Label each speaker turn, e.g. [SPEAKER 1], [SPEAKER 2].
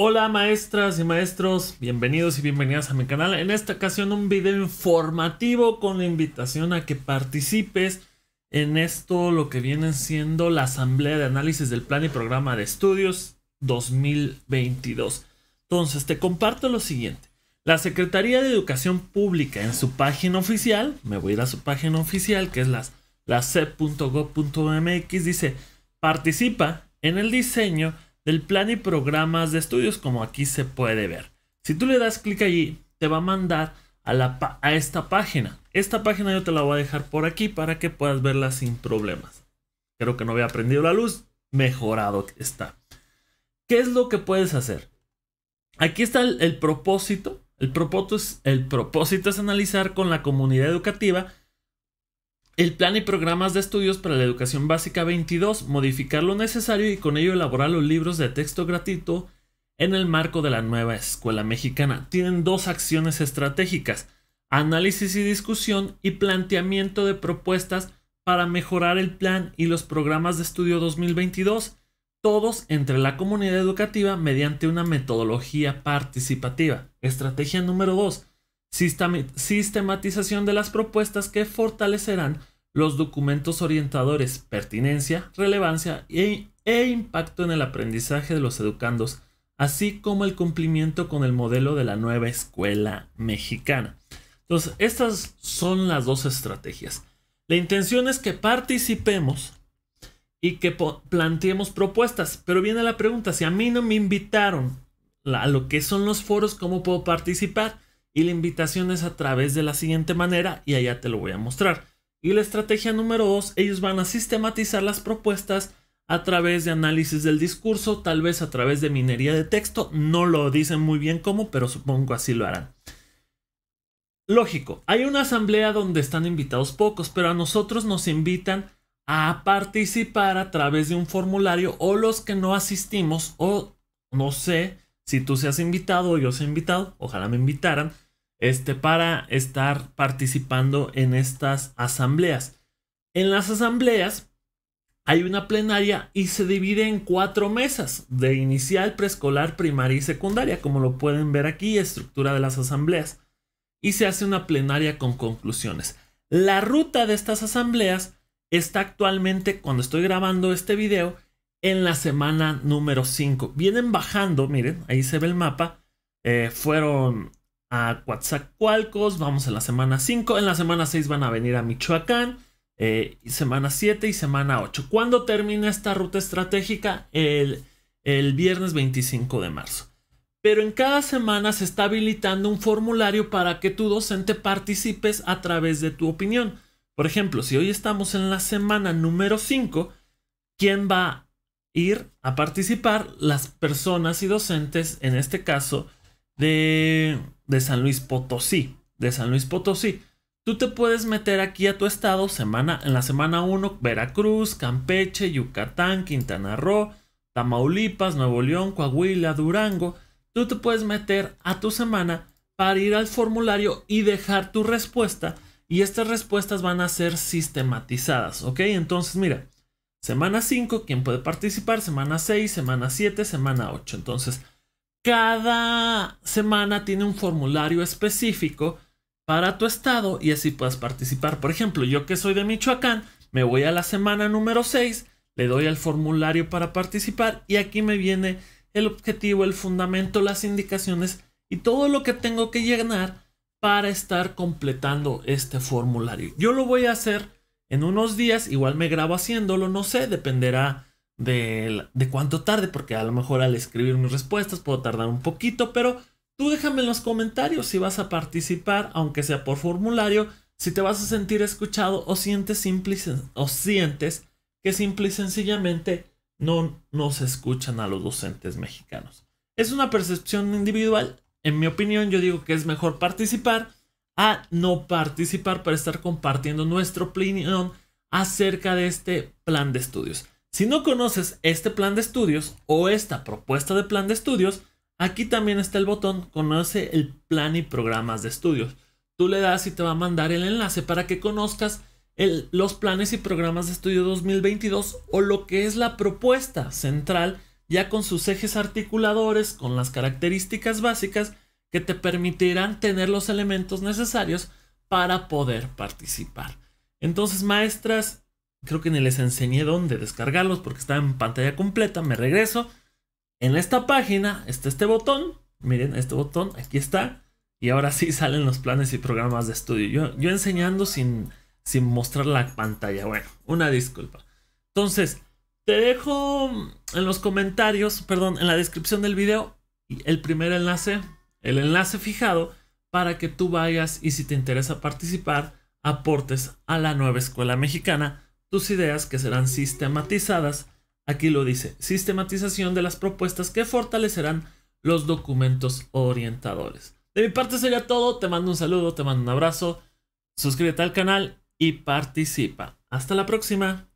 [SPEAKER 1] Hola maestras y maestros, bienvenidos y bienvenidas a mi canal. En esta ocasión un video informativo con la invitación a que participes en esto lo que viene siendo la Asamblea de Análisis del Plan y Programa de Estudios 2022. Entonces te comparto lo siguiente. La Secretaría de Educación Pública en su página oficial, me voy a ir a su página oficial que es la la dice participa en el diseño del plan y programas de estudios, como aquí se puede ver. Si tú le das clic allí, te va a mandar a, esta página. Esta página yo te la voy a dejar por aquí para que puedas verla sin problemas. Creo que no había aprendido la luz, mejorado está. ¿Qué es lo que puedes hacer? Aquí está el, propósito. El propósito, el propósito es analizar con la comunidad educativa el plan y programas de estudios para la educación básica 22, modificar lo necesario y con ello elaborar los libros de texto gratuito en el marco de la nueva escuela mexicana. Tienen dos acciones estratégicas, análisis y discusión y planteamiento de propuestas para mejorar el plan y los programas de estudio 2022, todos entre la comunidad educativa mediante una metodología participativa. Estrategia número 2, sistematización de las propuestas que fortalecerán los documentos orientadores pertinencia, relevancia e, e, impacto en el aprendizaje de los educandos, así como el cumplimiento con el modelo de la nueva escuela mexicana. Entonces, estas son las dos estrategias. La intención es que participemos y que planteemos propuestas, pero viene la pregunta, si a mí no me invitaron a lo que son los foros, ¿cómo puedo participar? Y la invitación es a través de la siguiente manera y allá te lo voy a mostrar. Y la estrategia número dos, ellos van a sistematizar las propuestas a través de análisis del discurso, tal vez a través de minería de texto, no lo dicen muy bien cómo, pero supongo así lo harán. Lógico, hay una asamblea donde están invitados pocos, pero a nosotros nos invitan a participar a través de un formulario o los que no asistimos o no sé si tú seas invitado o yo sea invitado, ojalá me invitaran, este, para estar participando en estas asambleas. En las asambleas hay una plenaria y se divide en cuatro mesas de inicial, preescolar, primaria y secundaria, como lo pueden ver aquí, estructura de las asambleas. Y se hace una plenaria con conclusiones. La ruta de estas asambleas está actualmente, cuando estoy grabando este video, en la semana número 5. Vienen bajando, miren, ahí se ve el mapa. Eh, fueron a Coatzacoalcos, vamos en la semana 5, en la semana 6 van a venir a Michoacán, semana eh, 7 y semana 8. ¿Cuándo termina esta ruta estratégica? El, el viernes 25 de marzo. Pero en cada semana se está habilitando un formulario para que tu docente participes a través de tu opinión. Por ejemplo, si hoy estamos en la semana número 5, ¿quién va a ir a participar? Las personas y docentes, en este caso, de de San Luis Potosí. De San Luis Potosí. Tú te puedes meter aquí a tu estado semana, en la semana 1, Veracruz, Campeche, Yucatán, Quintana Roo, Tamaulipas, Nuevo León, Coahuila, Durango. Tú te puedes meter a tu semana para ir al formulario y dejar tu respuesta. Y estas respuestas van a ser sistematizadas, ¿ok? Entonces, mira, semana 5, ¿quién puede participar? Semana 6, semana 7, semana 8. Entonces, cada semana tiene un formulario específico para tu estado y así puedas participar. Por ejemplo, yo que soy de Michoacán, me voy a la semana número 6, le doy al formulario para participar y aquí me viene el objetivo, el fundamento, las indicaciones y todo lo que tengo que llenar para estar completando este formulario. Yo lo voy a hacer en unos días, igual me grabo haciéndolo, no sé, dependerá de, cuánto tarde, porque a lo mejor al escribir mis respuestas puedo tardar un poquito, pero tú déjame en los comentarios si vas a participar, aunque sea por formulario, si te vas a sentir escuchado o sientes, o sientes que simple y sencillamente no nos escuchan a los docentes mexicanos. Es una percepción individual. En mi opinión, yo digo que es mejor participar a no participar para estar compartiendo nuestra opinión acerca de este plan de estudios. Si no conoces este plan de estudios o esta propuesta de plan de estudios, aquí también está el botón Conoce el plan y programas de estudios. Tú le das y te va a mandar el enlace para que conozcas los planes y programas de estudio 2022 o lo que es la propuesta central ya con sus ejes articuladores, con las características básicas que te permitirán tener los elementos necesarios para poder participar. Entonces, maestras, creo que ni les enseñé dónde descargarlos porque está en pantalla completa, me regreso. En esta página está este botón, miren este botón, aquí está. Y ahora sí salen los planes y programas de estudio. Yo, yo enseñando sin, sin mostrar la pantalla. Bueno, una disculpa. Entonces, te dejo en los comentarios, perdón, en la descripción del video el primer enlace, el enlace fijado para que tú vayas y si te interesa participar, aportes a la nueva escuela mexicana tus ideas que serán sistematizadas. Aquí lo dice, sistematización de las propuestas que fortalecerán los documentos orientadores. De mi parte sería todo, te mando un saludo, te mando un abrazo, suscríbete al canal y participa. Hasta la próxima.